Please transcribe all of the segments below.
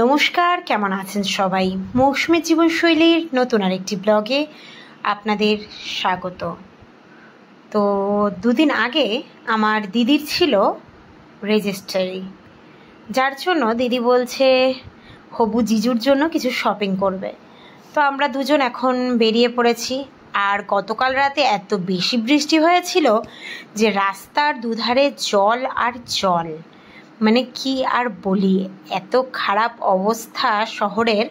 নমস্কার কেমন আছেন সবাই মৌসুমি জীবনশৈলীর নতুন আরেকটি ব্লগে আপনাদের স্বাগত তো দুদিন আগে আমার দিদির ছিল রেজিস্টারি যার জন্য দিদি বলছে হবু জিজুর জন্য কিছু শপিং করবে তো আমরা দুজন এখন বেরিয়ে পড়েছি আর গতকাল রাতে এত বেশি বৃষ্টি হয়েছিল যে রাস্তার দুধারে জল আর জল মানে কি আর বলি এত খারাপ অবস্থা শহরের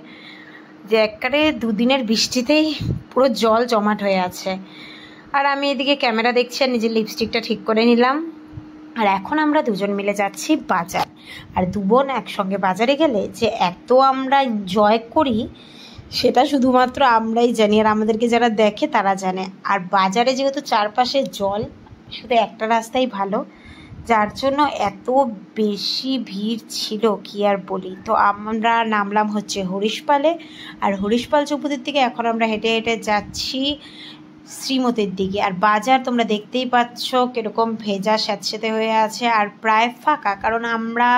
যে একবারে দুদিনের বৃষ্টিতেই পুরো জল জমাট হয়ে আছে আর আমি এদিকে ক্যামেরা দেখছি আর নিজের লিপস্টিকটা ঠিক করে নিলাম আর এখন আমরা দুজন মিলে যাচ্ছি বাজার আর দু বোন একসঙ্গে বাজারে গেলে যে এত আমরা এনজয় করি সেটা শুধুমাত্র আমরাই জানি আর আমাদেরকে যারা দেখে তারা জানে আর বাজারে যেহেতু চারপাশে জল শুধু একটা রাস্তাই ভালো যার জন্য এত বেশি ভিড় ছিল কি আর বলি তো আমরা নামলাম হচ্ছে হরিশপালে আর হরিশপাল চৌপতির থেকে এখন আমরা হেঁটে হেঁটে যাচ্ছি শ্রীমতির দিকে আর বাজার তোমরা দেখতেই পাচ্ছ কীরকম ভেজা স্যাঁতস্যাঁতে হয়ে আছে আর প্রায় ফাঁকা কারণ আমরা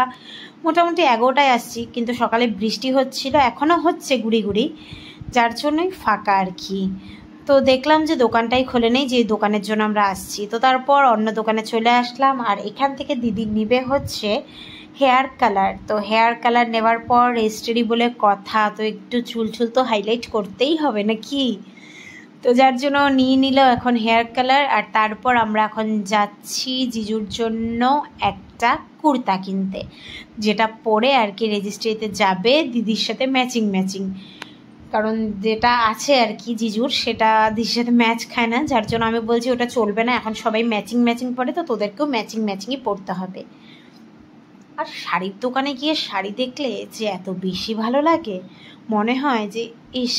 মোটামুটি এগারোটায় আসছি কিন্তু সকালে বৃষ্টি হচ্ছিল এখনও হচ্ছে গুড়ি গুড়ি যার জন্যই ফাঁকা আর কি তো দেখলাম যে দোকানটাই খোলে নেই যে দোকানের জন্য আমরা আসছি তো তারপর অন্য দোকানে চলে আসলাম আর এখান থেকে দিদি নিবে হচ্ছে হেয়ার কালার তো হেয়ার কালার নেওয়ার পর রেস্টেডি বলে কথা তো একটু চুল চুল তো হাইলাইট করতেই হবে নাকি তো যার জন্য নিয়ে নিল এখন হেয়ার কালার আর তারপর আমরা এখন যাচ্ছি জিজুর জন্য একটা কুর্তা কিনতে যেটা পরে আর কি রেজিস্ট্রিতে যাবে দিদির সাথে ম্যাচিং ম্যাচিং কারণ যেটা আছে আর কি জিজুর সেটা দিদির সাথে ম্যাচ খায় না যার জন্য আমি বলছি ওটা চলবে না এখন সবাই ম্যাচিং ম্যাচিং পরে তো তোদেরকেও ম্যাচিং ম্যাচিংই পড়তে হবে আর শাড়ির দোকানে গিয়ে শাড়ি দেখলে যে এত বেশি ভালো লাগে মনে হয় যে ইস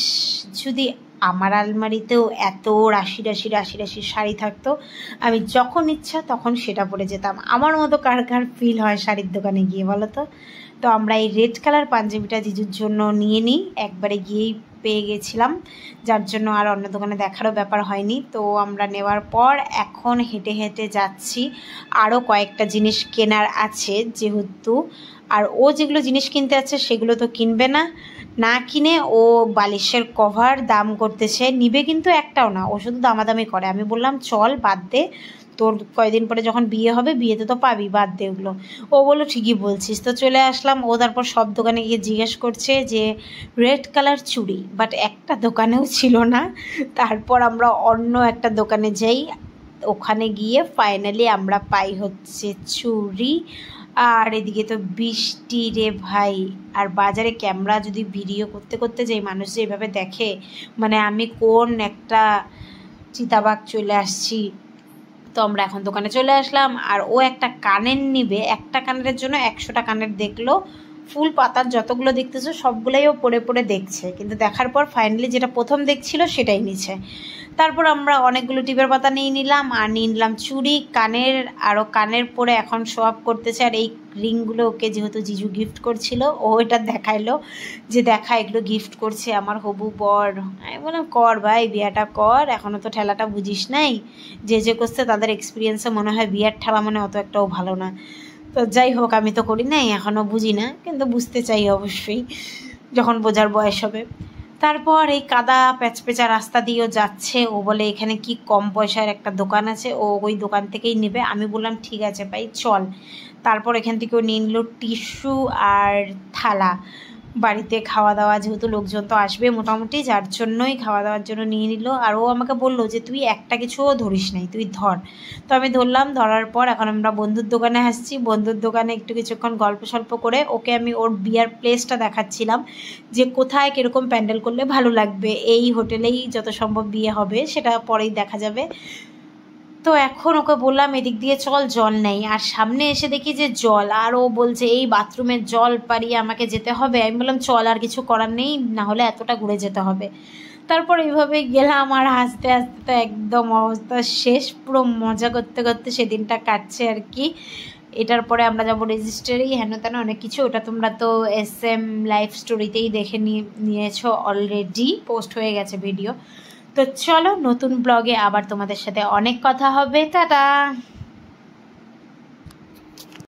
যদি আমার আলমারিতেও এত রাশি রাশি রাশি রাশি শাড়ি থাকতো আমি যখন ইচ্ছা তখন সেটা পরে যেতাম আমার মতো কার কার ফিল হয় শাড়ির দোকানে গিয়ে বলো তো তো আমরা এই রেড কালার পাঞ্জাবিটা জিজুর জন্য নিয়ে নিই একবারে গিয়েই পেয়ে গেছিলাম যার জন্য আর অন্য দোকানে দেখারও ব্যাপার হয়নি তো আমরা নেওয়ার পর এখন হেঁটে হেঁটে যাচ্ছি আরও কয়েকটা জিনিস কেনার আছে যেহেতু আর ও যেগুলো জিনিস কিনতে আছে সেগুলো তো কিনবে না না কিনে ও বালিশের কভার দাম করতেছে নিবে কিন্তু একটাও না ও শুধু দামাদামি করে আমি বললাম চল বাদ দে তোর কয়েকদিন পরে যখন বিয়ে হবে বিয়েতে তো পাবি বাদ দে ওগুলো ও বললো ঠিকই বলছিস তো চলে আসলাম ও তারপর সব দোকানে গিয়ে জিজ্ঞেস করছে যে রেড কালার চুড়ি বাট একটা দোকানেও ছিল না তারপর আমরা অন্য একটা দোকানে যাই ওখানে গিয়ে ফাইনালি আমরা পাই হচ্ছে চুড়ি আর এদিকে তো বৃষ্টি রে ভাই আর বাজারে ক্যামেরা যদি ভিডিও করতে করতে যাই মানুষ যে এভাবে দেখে মানে আমি কোন একটা চিতাবাগ চলে আসছি তো আমরা এখন দোকানে চলে আসলাম আর ও একটা কানের নিবে একটা কানের জন্য একশোটা কানের দেখলো ফুল পাতার যতগুলো দেখতেছো সবগুলোই ও পড়ে পড়ে দেখছে কিন্তু দেখার পর ফাইনালি যেটা প্রথম দেখছিল সেটাই নিচ্ছে তারপর আমরা অনেকগুলো টিপের পাতা নিয়ে নিলাম আর নিয়ে নিলাম চুড়ি কানের আরও কানের পরে এখন শো আপ করতেছে আর এই রিংগুলো ওকে যেহেতু জিজু গিফট করছিল ও এটা দেখাইলো যে দেখা এগুলো গিফট করছে আমার হবু বর আমি বললাম কর ভাই বিয়াটা কর এখনও তো ঠেলাটা বুঝিস নাই যে যে করছে তাদের এক্সপিরিয়েন্সে মনে হয় বিয়ার ঠেলা মানে অত একটাও ভালো না তো যাই হোক আমি তো করি নাই এখনও বুঝি না কিন্তু বুঝতে চাই অবশ্যই যখন বোঝার বয়স হবে তারপর এই কাদা প্যাচপেচা রাস্তা দিয়েও যাচ্ছে ও বলে এখানে কি কম পয়সার একটা দোকান আছে ও ওই দোকান থেকেই নেবে আমি বললাম ঠিক আছে ভাই চল তারপর এখান থেকেও নিয়ে নিল টিস্যু আর থালা বাড়িতে খাওয়া দাওয়া যেহেতু লোকজন তো আসবে মোটামুটি যার জন্যই খাওয়া দাওয়ার জন্য নিয়ে নিল আর ও আমাকে বলল যে তুই একটা কিছুও ধরিস নাই তুই ধর তো আমি ধরলাম ধরার পর এখন আমরা বন্ধুর দোকানে আসছি বন্ধুর দোকানে একটু কিছুক্ষণ গল্প সল্প করে ওকে আমি ওর বিয়ার প্লেসটা দেখাচ্ছিলাম যে কোথায় কীরকম প্যান্ডেল করলে ভালো লাগবে এই হোটেলেই যত সম্ভব বিয়ে হবে সেটা পরেই দেখা যাবে তো এখন ওকে বললাম এদিক দিয়ে চল জল নেই আর সামনে এসে দেখি যে জল আর ও বলছে এই বাথরুমের জল পাড়িয়ে আমাকে যেতে হবে আমি বললাম চল আর কিছু করার নেই না হলে এতটা ঘুরে যেতে হবে তারপর এইভাবে গেলাম আর হাসতে হাসতে তো একদম অবস্থা শেষ পুরো মজা করতে করতে সেদিনটা কাটছে আর কি এটার পরে আমরা যাবো রেজিস্টারি হেন তেন অনেক কিছু ওটা তোমরা তো এস এম লাইভ স্টোরিতেই দেখে নিয়ে নিয়েছো অলরেডি পোস্ট হয়ে গেছে ভিডিও তো চলো নতুন ব্লগে আবার তোমাদের সাথে অনেক কথা হবে টাটা